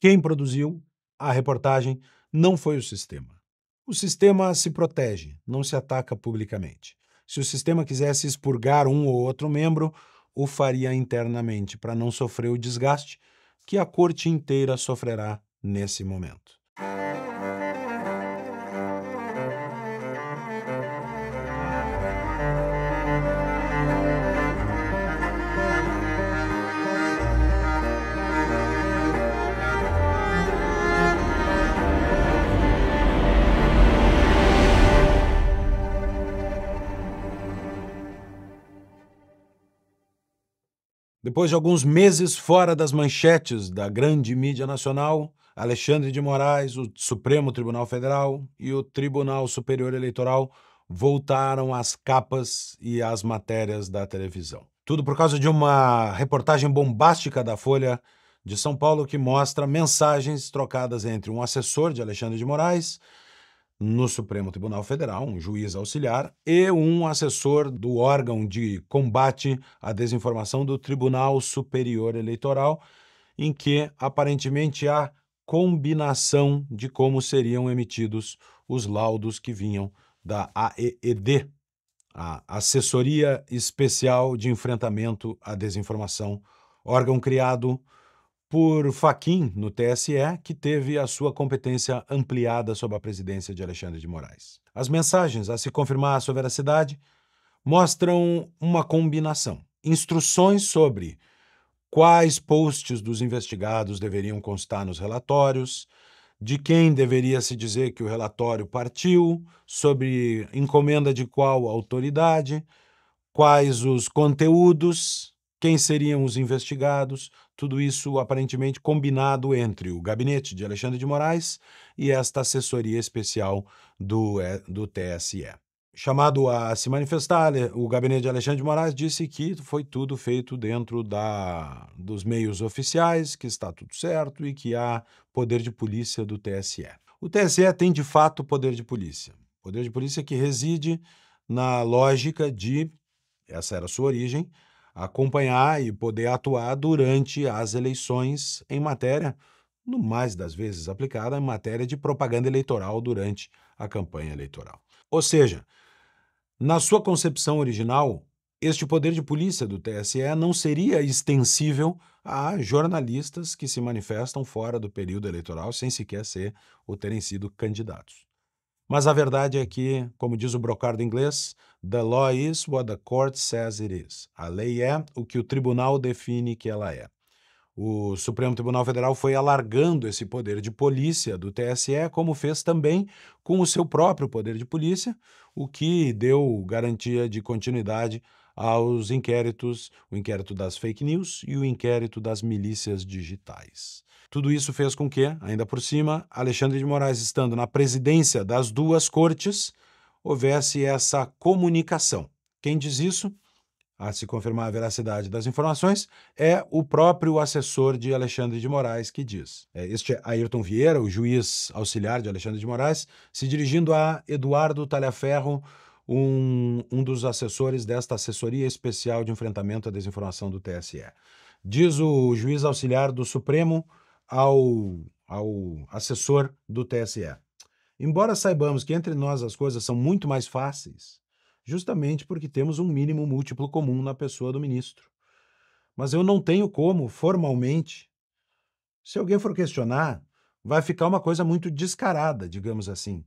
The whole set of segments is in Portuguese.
Quem produziu a reportagem não foi o sistema. O sistema se protege, não se ataca publicamente. Se o sistema quisesse expurgar um ou outro membro, o faria internamente para não sofrer o desgaste que a corte inteira sofrerá nesse momento. Depois de alguns meses fora das manchetes da grande mídia nacional, Alexandre de Moraes, o Supremo Tribunal Federal e o Tribunal Superior Eleitoral voltaram às capas e às matérias da televisão. Tudo por causa de uma reportagem bombástica da Folha de São Paulo que mostra mensagens trocadas entre um assessor de Alexandre de Moraes no Supremo Tribunal Federal, um juiz auxiliar e um assessor do órgão de combate à desinformação do Tribunal Superior Eleitoral, em que aparentemente há combinação de como seriam emitidos os laudos que vinham da AEED, a Assessoria Especial de Enfrentamento à Desinformação, órgão criado por Faquim no TSE, que teve a sua competência ampliada sob a presidência de Alexandre de Moraes. As mensagens, a se confirmar a sua veracidade, mostram uma combinação. Instruções sobre quais posts dos investigados deveriam constar nos relatórios, de quem deveria se dizer que o relatório partiu, sobre encomenda de qual autoridade, quais os conteúdos quem seriam os investigados, tudo isso aparentemente combinado entre o gabinete de Alexandre de Moraes e esta assessoria especial do, eh, do TSE. Chamado a se manifestar, eh, o gabinete de Alexandre de Moraes disse que foi tudo feito dentro da, dos meios oficiais, que está tudo certo e que há poder de polícia do TSE. O TSE tem de fato poder de polícia. Poder de polícia que reside na lógica de, essa era a sua origem, acompanhar e poder atuar durante as eleições em matéria, no mais das vezes aplicada, em matéria de propaganda eleitoral durante a campanha eleitoral. Ou seja, na sua concepção original, este poder de polícia do TSE não seria extensível a jornalistas que se manifestam fora do período eleitoral sem sequer ser ou terem sido candidatos. Mas a verdade é que, como diz o brocardo inglês, the law is what the court says it is. A lei é o que o tribunal define que ela é. O Supremo Tribunal Federal foi alargando esse poder de polícia do TSE, como fez também com o seu próprio poder de polícia, o que deu garantia de continuidade aos inquéritos, o inquérito das fake news e o inquérito das milícias digitais. Tudo isso fez com que, ainda por cima, Alexandre de Moraes, estando na presidência das duas cortes, houvesse essa comunicação. Quem diz isso, a se confirmar a veracidade das informações, é o próprio assessor de Alexandre de Moraes que diz. É, este é Ayrton Vieira, o juiz auxiliar de Alexandre de Moraes, se dirigindo a Eduardo Talhaferro, um, um dos assessores desta Assessoria Especial de Enfrentamento à Desinformação do TSE. Diz o juiz auxiliar do Supremo ao, ao assessor do TSE. Embora saibamos que entre nós as coisas são muito mais fáceis, justamente porque temos um mínimo múltiplo comum na pessoa do ministro. Mas eu não tenho como, formalmente. Se alguém for questionar, vai ficar uma coisa muito descarada, digamos assim.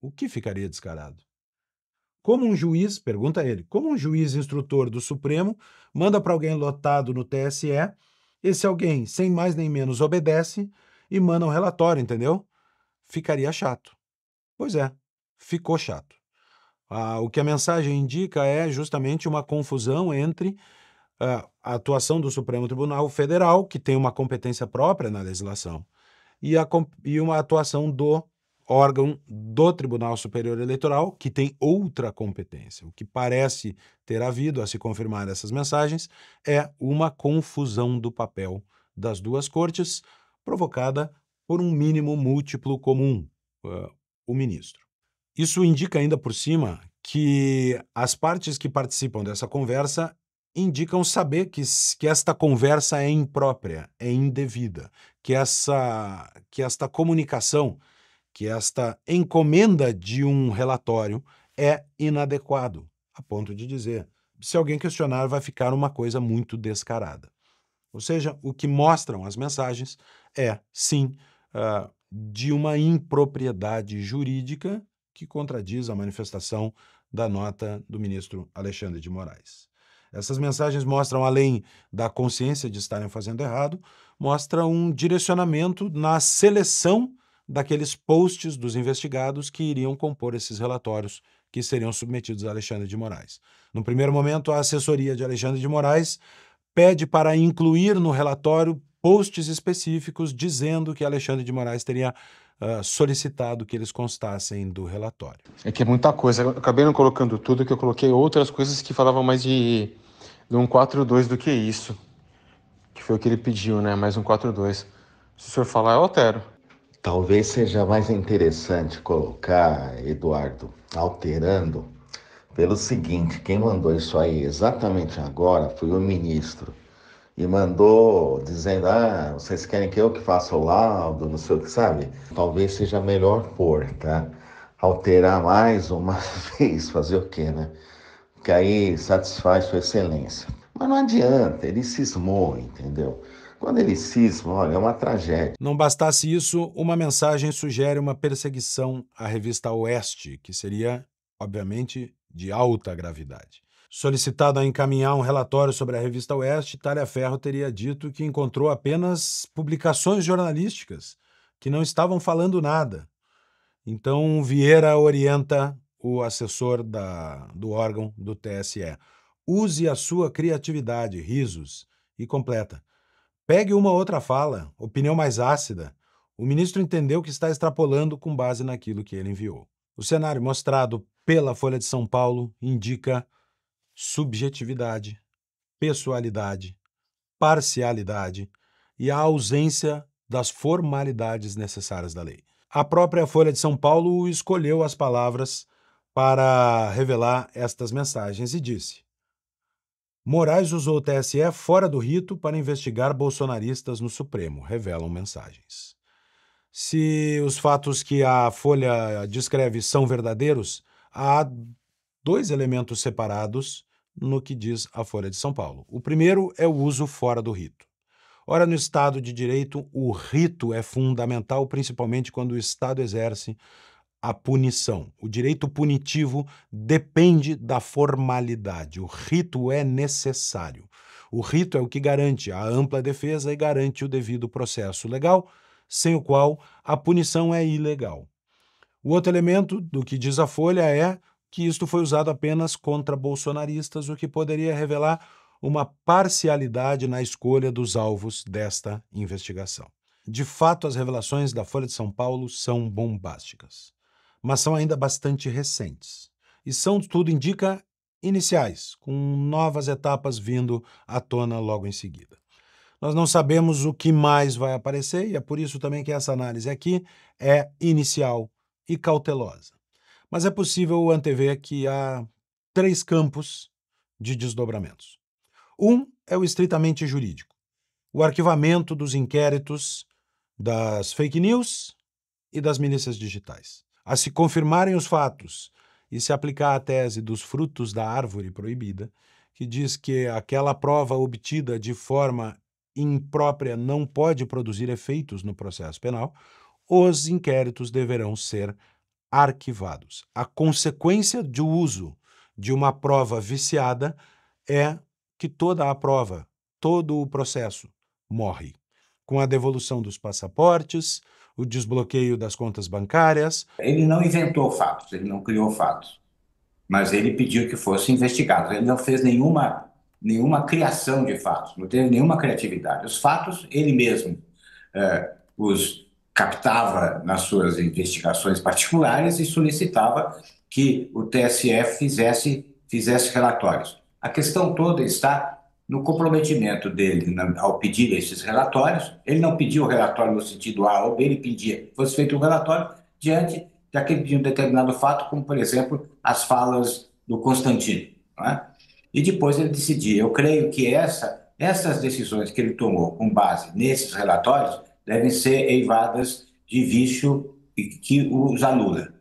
O que ficaria descarado? Como um juiz, pergunta ele, como um juiz instrutor do Supremo manda para alguém lotado no TSE, esse alguém, sem mais nem menos, obedece e manda um relatório, entendeu? Ficaria chato. Pois é, ficou chato. Ah, o que a mensagem indica é justamente uma confusão entre ah, a atuação do Supremo Tribunal Federal, que tem uma competência própria na legislação, e, a, e uma atuação do órgão do Tribunal Superior Eleitoral, que tem outra competência. O que parece ter havido, a se confirmar essas mensagens, é uma confusão do papel das duas cortes, provocada por um mínimo múltiplo comum, uh, o ministro. Isso indica ainda por cima que as partes que participam dessa conversa indicam saber que, que esta conversa é imprópria, é indevida, que, essa, que esta comunicação que esta encomenda de um relatório é inadequado, a ponto de dizer, se alguém questionar, vai ficar uma coisa muito descarada. Ou seja, o que mostram as mensagens é, sim, uh, de uma impropriedade jurídica que contradiz a manifestação da nota do ministro Alexandre de Moraes. Essas mensagens mostram, além da consciência de estarem fazendo errado, mostram um direcionamento na seleção daqueles posts dos investigados que iriam compor esses relatórios que seriam submetidos a Alexandre de Moraes. No primeiro momento, a assessoria de Alexandre de Moraes pede para incluir no relatório posts específicos dizendo que Alexandre de Moraes teria uh, solicitado que eles constassem do relatório. É que é muita coisa. Eu acabei não colocando tudo, que eu coloquei outras coisas que falavam mais de, de um 4-2 do que isso. Que foi o que ele pediu, né? Mais um 4-2. Se o senhor falar, eu altero. Talvez seja mais interessante colocar, Eduardo, alterando, pelo seguinte: quem mandou isso aí exatamente agora foi o ministro. E mandou dizendo: ah, vocês querem que eu que faça o laudo, não sei o que, sabe? Talvez seja melhor pôr, tá? Alterar mais uma vez, fazer o quê, né? Porque aí satisfaz sua excelência. Mas não adianta, ele cismou, entendeu? Quando ele cisma, olha, é uma tragédia. Não bastasse isso, uma mensagem sugere uma perseguição à revista Oeste, que seria, obviamente, de alta gravidade. Solicitado a encaminhar um relatório sobre a revista Oeste, Talha Ferro teria dito que encontrou apenas publicações jornalísticas que não estavam falando nada. Então, Vieira orienta o assessor da, do órgão do TSE. Use a sua criatividade, risos, e completa. Pegue uma outra fala, opinião mais ácida. O ministro entendeu que está extrapolando com base naquilo que ele enviou. O cenário mostrado pela Folha de São Paulo indica subjetividade, pessoalidade, parcialidade e a ausência das formalidades necessárias da lei. A própria Folha de São Paulo escolheu as palavras para revelar estas mensagens e disse: Moraes usou o TSE fora do rito para investigar bolsonaristas no Supremo, revelam mensagens. Se os fatos que a Folha descreve são verdadeiros, há dois elementos separados no que diz a Folha de São Paulo. O primeiro é o uso fora do rito. Ora, no Estado de Direito, o rito é fundamental, principalmente quando o Estado exerce a punição. O direito punitivo depende da formalidade, o rito é necessário. O rito é o que garante a ampla defesa e garante o devido processo legal, sem o qual a punição é ilegal. O outro elemento do que diz a Folha é que isto foi usado apenas contra bolsonaristas, o que poderia revelar uma parcialidade na escolha dos alvos desta investigação. De fato, as revelações da Folha de São Paulo são bombásticas mas são ainda bastante recentes. E são, tudo indica, iniciais, com novas etapas vindo à tona logo em seguida. Nós não sabemos o que mais vai aparecer e é por isso também que essa análise aqui é inicial e cautelosa. Mas é possível antever que há três campos de desdobramentos. Um é o estritamente jurídico, o arquivamento dos inquéritos das fake news e das milícias digitais a se confirmarem os fatos e se aplicar a tese dos frutos da árvore proibida, que diz que aquela prova obtida de forma imprópria não pode produzir efeitos no processo penal, os inquéritos deverão ser arquivados. A consequência do uso de uma prova viciada é que toda a prova, todo o processo morre. Com a devolução dos passaportes, o desbloqueio das contas bancárias. Ele não inventou fatos, ele não criou fatos, mas ele pediu que fossem investigados. Ele não fez nenhuma, nenhuma criação de fatos, não teve nenhuma criatividade. Os fatos, ele mesmo é, os captava nas suas investigações particulares e solicitava que o TSE fizesse, fizesse relatórios. A questão toda está no comprometimento dele na, ao pedir esses relatórios. Ele não pediu o relatório no sentido A ou B, ele pedia fosse feito um relatório diante daquele de um determinado fato, como, por exemplo, as falas do Constantino. É? E depois ele decidia. Eu creio que essa, essas decisões que ele tomou com base nesses relatórios devem ser eivadas de vício que os anula.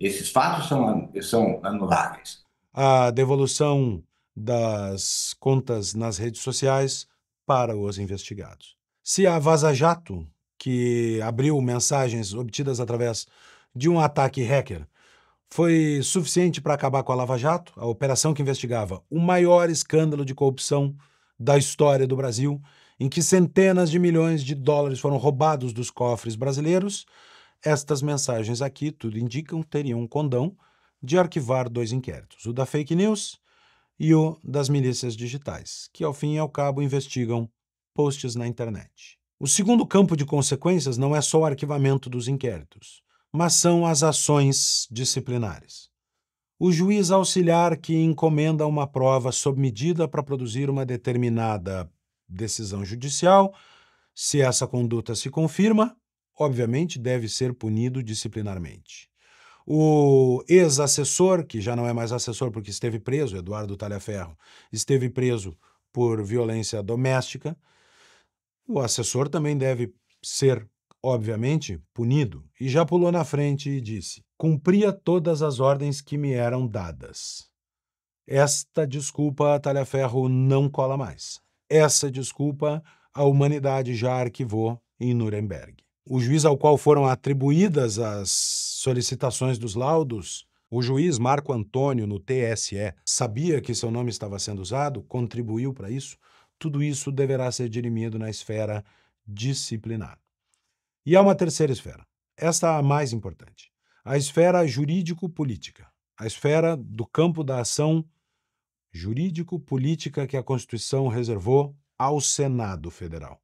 Esses fatos são, são anuláveis. A devolução das contas nas redes sociais para os investigados. Se a Vaza Jato, que abriu mensagens obtidas através de um ataque hacker, foi suficiente para acabar com a Lava Jato, a operação que investigava o maior escândalo de corrupção da história do Brasil, em que centenas de milhões de dólares foram roubados dos cofres brasileiros. Estas mensagens aqui, tudo indicam, teriam um condão de arquivar dois inquéritos: o da fake news e o das milícias digitais, que ao fim e ao cabo investigam posts na internet. O segundo campo de consequências não é só o arquivamento dos inquéritos, mas são as ações disciplinares. O juiz auxiliar que encomenda uma prova sob medida para produzir uma determinada decisão judicial, se essa conduta se confirma, obviamente deve ser punido disciplinarmente. O ex-assessor, que já não é mais assessor porque esteve preso, Eduardo Talhaferro, esteve preso por violência doméstica. O assessor também deve ser, obviamente, punido. E já pulou na frente e disse: cumpria todas as ordens que me eram dadas. Esta desculpa, Talhaferro, não cola mais. Essa desculpa a humanidade já arquivou em Nuremberg. O juiz ao qual foram atribuídas as solicitações dos laudos, o juiz Marco Antônio, no TSE, sabia que seu nome estava sendo usado, contribuiu para isso, tudo isso deverá ser dirimido na esfera disciplinar. E há uma terceira esfera, esta a mais importante, a esfera jurídico-política, a esfera do campo da ação jurídico-política que a Constituição reservou ao Senado Federal.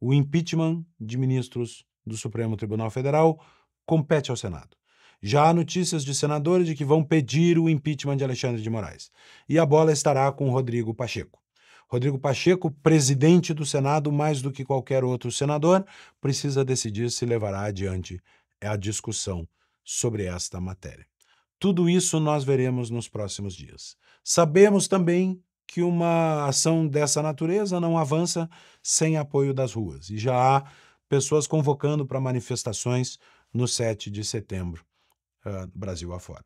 O impeachment de ministros do Supremo Tribunal Federal compete ao Senado. Já há notícias de senadores de que vão pedir o impeachment de Alexandre de Moraes. E a bola estará com Rodrigo Pacheco. Rodrigo Pacheco, presidente do Senado, mais do que qualquer outro senador, precisa decidir se levará adiante a discussão sobre esta matéria. Tudo isso nós veremos nos próximos dias. Sabemos também que uma ação dessa natureza não avança sem apoio das ruas, e já há pessoas convocando para manifestações no 7 de setembro Brasil afora.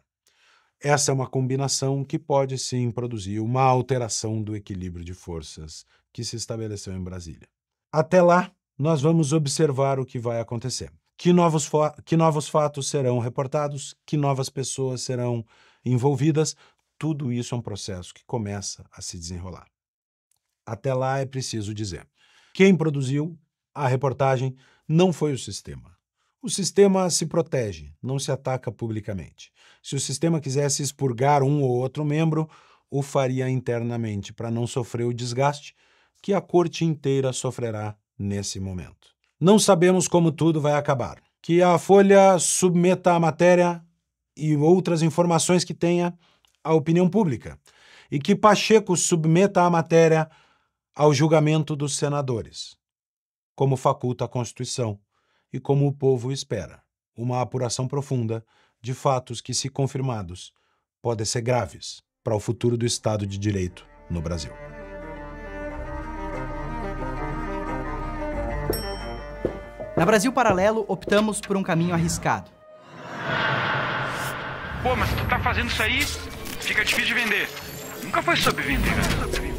Essa é uma combinação que pode sim produzir uma alteração do equilíbrio de forças que se estabeleceu em Brasília. Até lá, nós vamos observar o que vai acontecer. Que novos, que novos fatos serão reportados, que novas pessoas serão envolvidas, tudo isso é um processo que começa a se desenrolar. Até lá é preciso dizer: quem produziu a reportagem não foi o sistema, o sistema se protege, não se ataca publicamente. Se o sistema quisesse expurgar um ou outro membro, o faria internamente para não sofrer o desgaste que a corte inteira sofrerá nesse momento. Não sabemos como tudo vai acabar. Que a Folha submeta a matéria e outras informações que tenha à opinião pública. E que Pacheco submeta a matéria ao julgamento dos senadores, como faculta a Constituição e como o povo espera, uma apuração profunda de fatos que, se confirmados, podem ser graves para o futuro do Estado de Direito no Brasil. Na Brasil Paralelo, optamos por um caminho arriscado. Pô, mas tu tá fazendo isso aí, fica difícil de vender. Nunca foi sobre vender, né?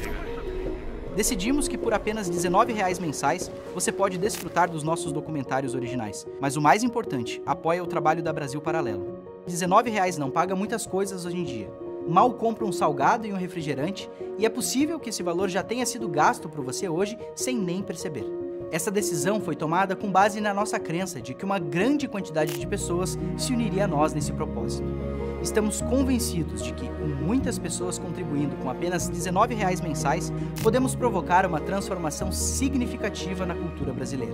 Decidimos que por apenas R$19 mensais você pode desfrutar dos nossos documentários originais. Mas o mais importante, apoia o trabalho da Brasil Paralelo. R$19 não paga muitas coisas hoje em dia. Mal compra um salgado e um refrigerante, e é possível que esse valor já tenha sido gasto por você hoje sem nem perceber. Essa decisão foi tomada com base na nossa crença de que uma grande quantidade de pessoas se uniria a nós nesse propósito. Estamos convencidos de que, com muitas pessoas contribuindo com apenas R$ mensais, podemos provocar uma transformação significativa na cultura brasileira.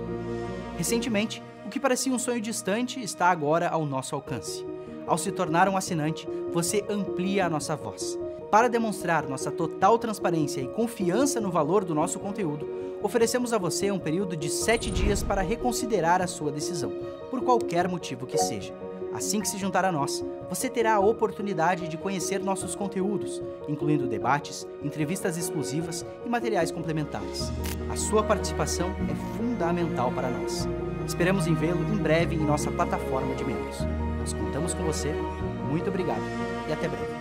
Recentemente, o que parecia um sonho distante está agora ao nosso alcance. Ao se tornar um assinante, você amplia a nossa voz. Para demonstrar nossa total transparência e confiança no valor do nosso conteúdo, oferecemos a você um período de 7 dias para reconsiderar a sua decisão, por qualquer motivo que seja. Assim que se juntar a nós, você terá a oportunidade de conhecer nossos conteúdos, incluindo debates, entrevistas exclusivas e materiais complementares. A sua participação é fundamental para nós. Esperamos em vê-lo em breve em nossa plataforma de membros. Nós contamos com você. Muito obrigado e até breve.